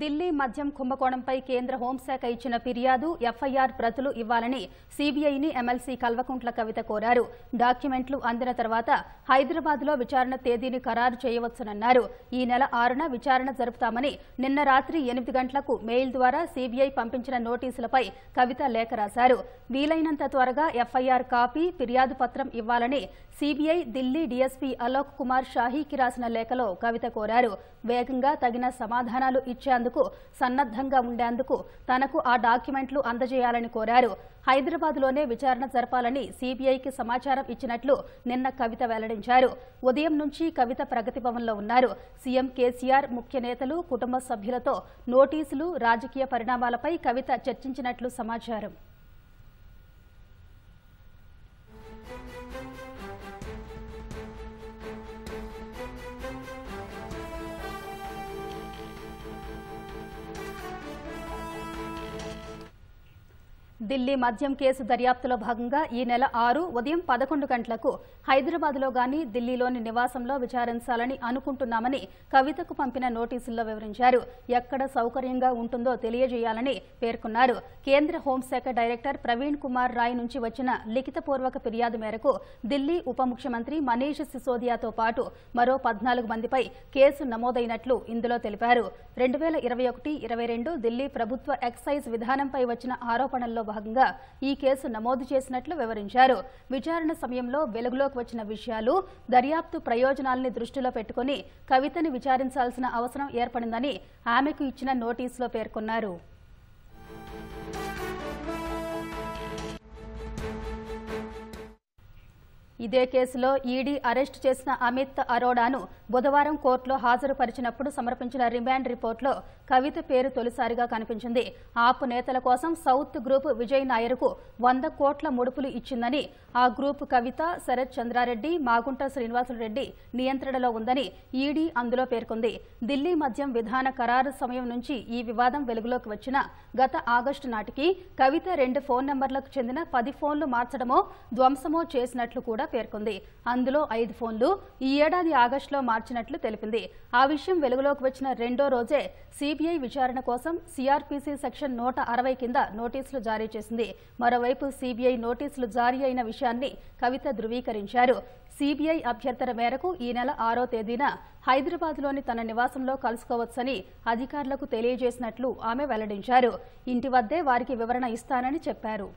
ఢిల్లీ మద్యం కుంభకోణంపై కేంద్ర హోంశాఖ ఇచ్చిన ఫిర్యాదు ఎఫ్ఐఆర్ ప్రతులు ఇవ్వాలని సీబీఐని ఎమ్మెల్సీ కల్వకుంట్ల కవిత కోరారు డాక్యుమెంట్లు అందిన తర్వాత హైదరాబాద్లో విచారణ తేదీని ఖరారు చేయవచ్చునన్నారు ఈ నెల ఆరున విచారణ జరుపుతామని నిన్న రాత్రి ఎనిమిది గంటలకు మెయిల్ ద్వారా సీబీఐ పంపించిన నోటీసులపై కవిత లేఖ రాశారు వీలైనంత త్వరగా ఎఫ్ఐఆర్ కాపీ ఫిర్యాదు పత్రం ఇవ్వాలని సీబీఐ ఢిల్లీ డీఎస్పీ అలోక్ కుమార్ షాహీకి రాసిన లేఖలో కవిత కోరారు వేగంగా తగిన సమాధానాలు ఇచ్చారు చేసేందుకు సన్నద్ధంగా ఉండేందుకు తనకు ఆ డాక్యుమెంట్లు అందజేయాలని కోరారు హైదరాబాద్లోనే విచారణ జరపాలని సీబీఐకి సమాచారం ఇచ్చినట్లు నిన్న కవిత వెల్లడించారు ఉదయం నుంచి కవిత ప్రగతి భవన్లో ఉన్నారు సీఎం కేసీఆర్ ముఖ్య నేతలు కుటుంబ సభ్యులతో నోటీసులు రాజకీయ పరిణామాలపై కవిత చర్చించినట్లు సమాచారం ఢిల్లీ మద్యం కేసు దర్యాప్తులో భాగంగా ఈ నెల ఆరు ఉదయం పదకొండు గంటలకు హైదరాబాద్లో గాని ఢిల్లీలోని నివాసంలో విచారించాలని అనుకుంటున్నామని కవితకు పంపిన నోటీసుల్లో వివరించారు ఎక్కడ సౌకర్యంగా ఉంటుందో తెలియజేయాలని పేర్కొన్నారు కేంద్ర హోంశాఖ డైరెక్టర్ ప్రవీణ్ కుమార్ రాయ్ నుంచి వచ్చిన లిఖితపూర్వక ఫిర్యాదు మేరకు ఢిల్లీ ఉప ముఖ్యమంత్రి మనీష్ సిసోదియాతో పాటు మరో పద్నాలుగు మందిపై కేసు నమోదైనట్లు ఇందులో తెలిపారు రెండు వేల ఇరవై ఒకటి ఇరవై రెండు ఢిల్లీ ప్రభుత్వ ఎక్సైజ్ విధానంపై వచ్చిన ఆరోపణల్లో భాగంగా ఈ కేసు నమోదు చేసినట్లు వివరించారు విచారణ సమయంలో వెలుగులోకి వచ్చిన విషయాలు దర్యాప్తు ప్రయోజనాల్ని దృష్టిలో పెట్టుకుని కవితని విచారించాల్సిన అవసరం ఏర్పడిందని ఆమెకు ఇచ్చిన నోటీసులో పేర్కొన్నారు ఇదే కేసులో ఈడీ అరెస్టు చేసిన అమిత్ అరోడాను బుధవారం కోర్టులో హాజరుపరిచినప్పుడు సమర్పించిన రిమాండ్ రిపోర్టులో కవిత పేరు తొలిసారిగా కనిపించింది ఆపు నేతల కోసం సౌత్ గ్రూప్ విజయ్ నాయర్కు వంద కోట్ల ముడుపులు ఇచ్చిందని ఆ గ్రూప్ కవిత శరత్ చంద్రారెడ్డి మాగుంట శ్రీనివాసులరెడ్డి నియంత్రణలో ఉందని ఈడీ అందులో పేర్కొంది ఢిల్లీ మద్యం విధాన ఖరారు సమయం నుంచి ఈ వివాదం వెలుగులోకి వచ్చిన గత ఆగస్టు నాటికి కవిత రెండు ఫోన్ నంబర్లకు చెందిన పది ఫోన్లు మార్చడమో ధ్వంసమో చేసినట్లు కూడా పేర్కొంది అందులో ఐదు ఫోన్లు ఈ ఏడాది ఆగస్టులో మార్చినట్లు తెలిపింది ఆ విషయం వెలుగులోకి వచ్చిన రెండో రోజే సిబిఐ విచారణ కోసం సిఆర్పిసి సెక్షన్ నూట అరవై కింద నోటీసులు జారీ చేసింది మరోవైపు సిబిఐ నోటీసులు జారీ అయిన విషయాన్ని కవిత ధృవీకరించారు సిబిఐ అభ్యర్థన మేరకు ఈ నెల ఆరో తేదీన హైదరాబాద్లోని తన నివాసంలో కలుసుకోవచ్చని అధికారులకు తెలియజేసినట్లు ఆమె వెల్లడించారు ఇంటి వద్దే వారికి వివరణ ఇస్తానని చెప్పారు